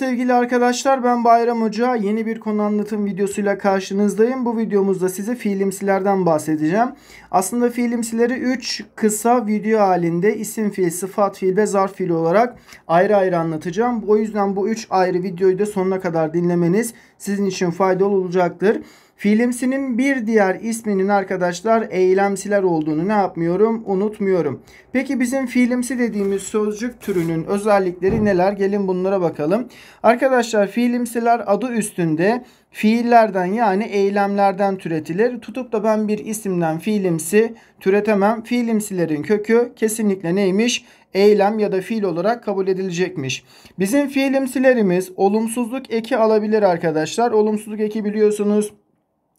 Sevgili arkadaşlar ben Bayram Hoca yeni bir konu anlatım videosuyla karşınızdayım. Bu videomuzda size fiilimsilerden bahsedeceğim. Aslında fiilimsileri 3 kısa video halinde isim fiil, sıfat fiil ve zarf fiil olarak ayrı ayrı anlatacağım. O yüzden bu 3 ayrı videoyu da sonuna kadar dinlemeniz sizin için faydalı olacaktır. Fiilimsinin bir diğer isminin arkadaşlar eylemsiler olduğunu ne yapmıyorum? Unutmuyorum. Peki bizim fiilimsi dediğimiz sözcük türünün özellikleri neler? Gelin bunlara bakalım. Arkadaşlar fiilimsiler adı üstünde fiillerden yani eylemlerden türetilir. Tutup da ben bir isimden fiilimsi türetemem. Fiilimsilerin kökü kesinlikle neymiş? Eylem ya da fiil olarak kabul edilecekmiş. Bizim fiilimsilerimiz olumsuzluk eki alabilir arkadaşlar. Olumsuzluk eki biliyorsunuz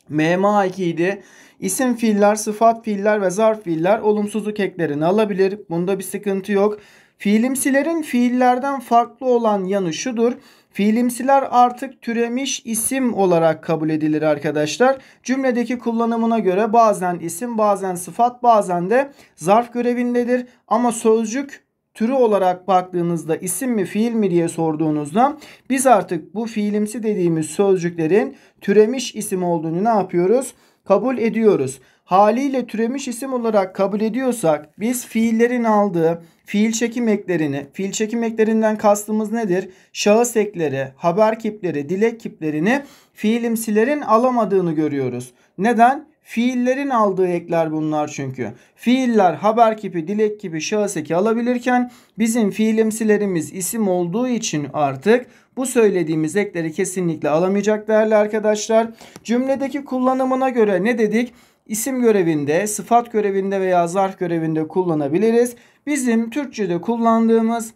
MMA 2 idi. İsim fiiller, sıfat fiiller ve zarf fiiller olumsuzluk eklerini alabilir. Bunda bir sıkıntı yok. Fiilimsilerin fiillerden farklı olan yanı şudur. Fiilimsiler artık türemiş isim olarak kabul edilir arkadaşlar. Cümledeki kullanımına göre bazen isim, bazen sıfat, bazen de zarf görevindedir. Ama sözcük türü olarak baktığınızda isim mi fiil mi diye sorduğunuzda biz artık bu fiilimsi dediğimiz sözcüklerin türemiş isim olduğunu ne yapıyoruz? Kabul ediyoruz. Haliyle türemiş isim olarak kabul ediyorsak biz fiillerin aldığı fiil çekim eklerini, fiil çekim eklerinden kastımız nedir? Şahıs ekleri, haber kipleri, dilek kiplerini fiilimsilerin alamadığını görüyoruz. Neden? Fiillerin aldığı ekler bunlar çünkü. Fiiller haber kipi, dilek kipi, şahıs eki alabilirken bizim fiilimsilerimiz isim olduğu için artık bu söylediğimiz ekleri kesinlikle alamayacak değerli arkadaşlar. Cümledeki kullanımına göre ne dedik? İsim görevinde, sıfat görevinde veya zarf görevinde kullanabiliriz. Bizim Türkçe'de kullandığımız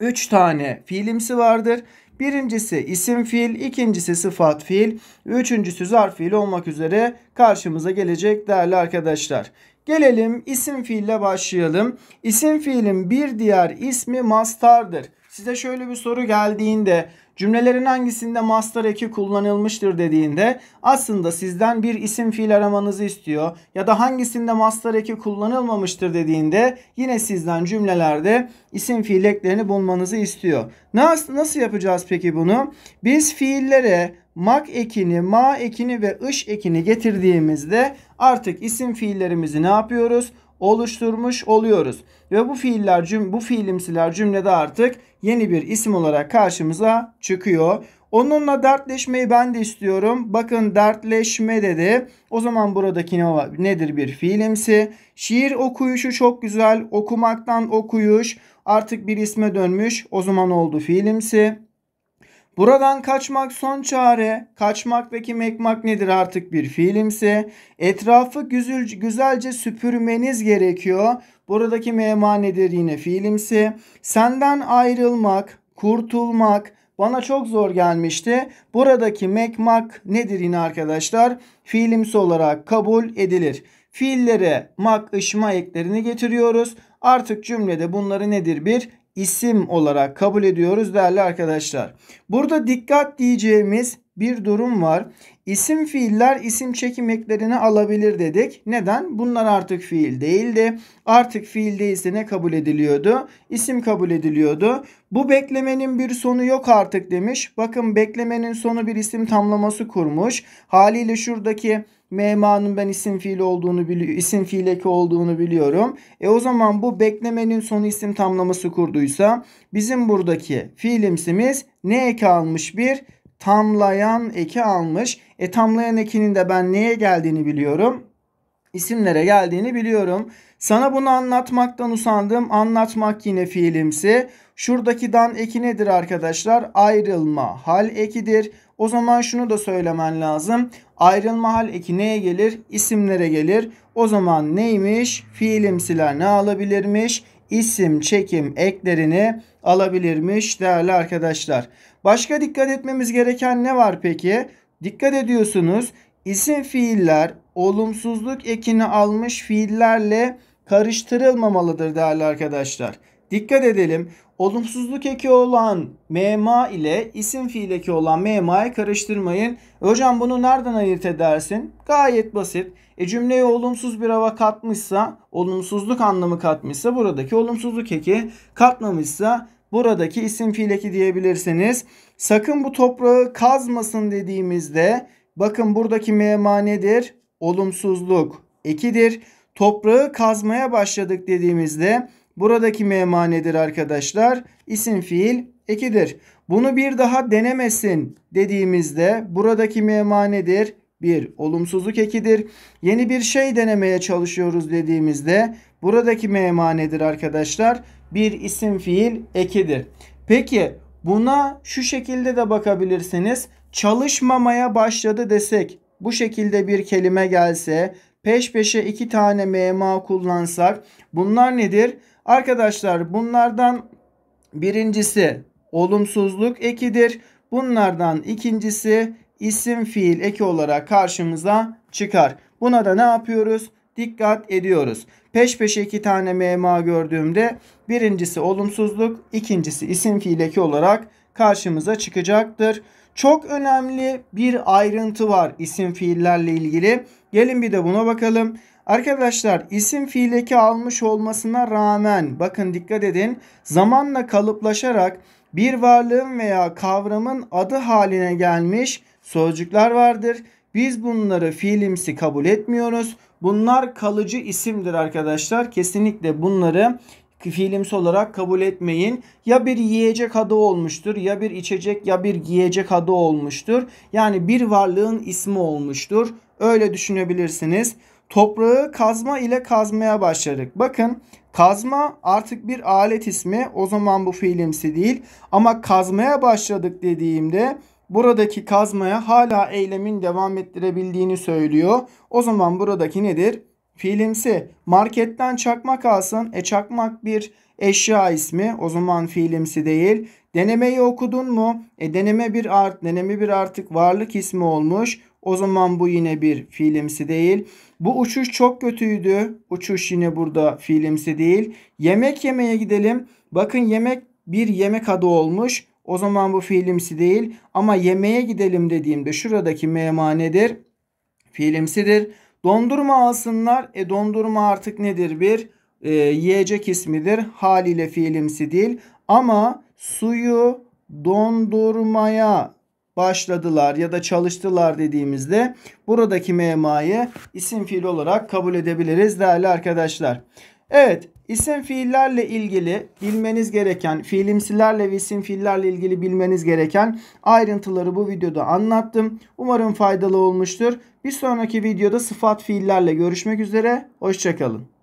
3 tane fiilimsi vardır. Birincisi isim fiil, ikincisi sıfat fiil, üçüncüsü zarf fiil olmak üzere karşımıza gelecek değerli arkadaşlar. Gelelim isim fiille başlayalım. İsim fiilin bir diğer ismi mastardır. Size şöyle bir soru geldiğinde cümlelerin hangisinde master eki kullanılmıştır dediğinde aslında sizden bir isim fiil aramanızı istiyor. Ya da hangisinde master eki kullanılmamıştır dediğinde yine sizden cümlelerde isim fiil eklerini bulmanızı istiyor. Nasıl, nasıl yapacağız peki bunu? Biz fiillere mak ekini, ma ekini ve ış ekini getirdiğimizde artık isim fiillerimizi ne yapıyoruz? oluşturmuş oluyoruz. Ve bu fiiller cüm bu fiilimsiler cümlede artık yeni bir isim olarak karşımıza çıkıyor. Onunla dertleşmeyi ben de istiyorum. Bakın dertleşme dedi. O zaman buradaki ne, nedir bir fiilimsi? Şiir okuyuşu çok güzel. Okumaktan okuyuş artık bir isme dönmüş. O zaman oldu fiilimsi. Buradan kaçmak son çare. Kaçmak Kaçmaktaki mekmak nedir artık bir fiilimse. Etrafı güzel, güzelce süpürmeniz gerekiyor. Buradaki mema nedir yine fiilimsi. Senden ayrılmak, kurtulmak bana çok zor gelmişti. Buradaki mekmak nedir yine arkadaşlar? Fiilimsi olarak kabul edilir. Fiillere mak, ışma eklerini getiriyoruz. Artık cümlede bunları nedir? Bir isim olarak kabul ediyoruz değerli arkadaşlar. Burada dikkat diyeceğimiz bir durum var. İsim fiiller isim çekimeklerini alabilir dedik. Neden? Bunlar artık fiil değildi. Artık fiil değilse ne kabul ediliyordu? İsim kabul ediliyordu. Bu beklemenin bir sonu yok artık demiş. Bakın beklemenin sonu bir isim tamlaması kurmuş. Haliyle şuradaki MMA'nın ben isim fiil olduğunu biliyorum. isim fiil eki olduğunu biliyorum. E o zaman bu beklemenin sonu isim tamlaması kurduysa bizim buradaki fiilimsimiz ne eki almış bir? Tamlayan eki almış. E tamlayan ekinin de ben neye geldiğini biliyorum isimlere geldiğini biliyorum. Sana bunu anlatmaktan usandım. Anlatmak yine fiilimsi. Şuradaki dan eki nedir arkadaşlar? Ayrılma hal ekidir. O zaman şunu da söylemen lazım. Ayrılma hal eki neye gelir? İsimlere gelir. O zaman neymiş? Fiilimsiler ne alabilirmiş? İsim çekim eklerini alabilirmiş değerli arkadaşlar. Başka dikkat etmemiz gereken ne var peki? Dikkat ediyorsunuz. İsim fiiller olumsuzluk ekini almış fiillerle karıştırılmamalıdır değerli arkadaşlar. Dikkat edelim. Olumsuzluk eki olan mema ile isim fiil eki olan mema'yı karıştırmayın. Hocam bunu nereden ayırt edersin? Gayet basit. E cümleye olumsuz bir hava katmışsa, olumsuzluk anlamı katmışsa buradaki olumsuzluk eki katmamışsa buradaki isim fiil eki diyebilirsiniz. Sakın bu toprağı kazmasın dediğimizde bakın buradaki mema nedir? Olumsuzluk ekidir. Toprağı kazmaya başladık dediğimizde Buradaki mema nedir arkadaşlar? İsim fiil ekidir. Bunu bir daha denemesin dediğimizde buradaki mema nedir? 1. Olumsuzluk ekidir. Yeni bir şey denemeye çalışıyoruz dediğimizde buradaki mema nedir arkadaşlar? Bir isim fiil ekidir. Peki buna şu şekilde de bakabilirsiniz. Çalışmamaya başladı desek bu şekilde bir kelime gelse peş peşe iki tane mema kullansak bunlar nedir? Arkadaşlar bunlardan birincisi olumsuzluk ekidir. Bunlardan ikincisi isim fiil eki olarak karşımıza çıkar. Buna da ne yapıyoruz? Dikkat ediyoruz. Peş peşe iki tane mema gördüğümde birincisi olumsuzluk, ikincisi isim fiil eki olarak karşımıza çıkacaktır. Çok önemli bir ayrıntı var isim fiillerle ilgili. Gelin bir de buna bakalım. Arkadaşlar isim fiileki almış olmasına rağmen bakın dikkat edin zamanla kalıplaşarak bir varlığın veya kavramın adı haline gelmiş sözcükler vardır. Biz bunları fiilimsi kabul etmiyoruz. Bunlar kalıcı isimdir arkadaşlar. Kesinlikle bunları fiilimsi olarak kabul etmeyin. Ya bir yiyecek adı olmuştur ya bir içecek ya bir giyecek adı olmuştur. Yani bir varlığın ismi olmuştur. Öyle düşünebilirsiniz toprağı kazma ile kazmaya başladık. Bakın kazma artık bir alet ismi. O zaman bu fiilimsi değil. Ama kazmaya başladık dediğimde buradaki kazmaya hala eylemin devam ettirebildiğini söylüyor. O zaman buradaki nedir? Fiilimsi. Marketten çakmak alsın. E çakmak bir eşya ismi. O zaman fiilimsi değil. Denemeyi okudun mu? E deneme bir art, deneme bir artık varlık ismi olmuş. O zaman bu yine bir fiilimsi değil. Bu uçuş çok kötüydü. Uçuş yine burada fiilimsi değil. Yemek yemeye gidelim. Bakın yemek bir yemek adı olmuş. O zaman bu fiilimsi değil. Ama yemeğe gidelim dediğimde şuradaki memanedir. Fiilimsidir. Dondurma alsınlar. E dondurma artık nedir? Bir e, yiyecek ismidir. Haliyle fiilimsi değil. Ama suyu dondurmaya başladılar ya da çalıştılar dediğimizde buradaki memayı isim fiil olarak kabul edebiliriz değerli arkadaşlar. Evet isim fiillerle ilgili bilmeniz gereken fiilimsilerle ve isim fiillerle ilgili bilmeniz gereken ayrıntıları bu videoda anlattım. Umarım faydalı olmuştur. Bir sonraki videoda sıfat fiillerle görüşmek üzere. Hoşçakalın.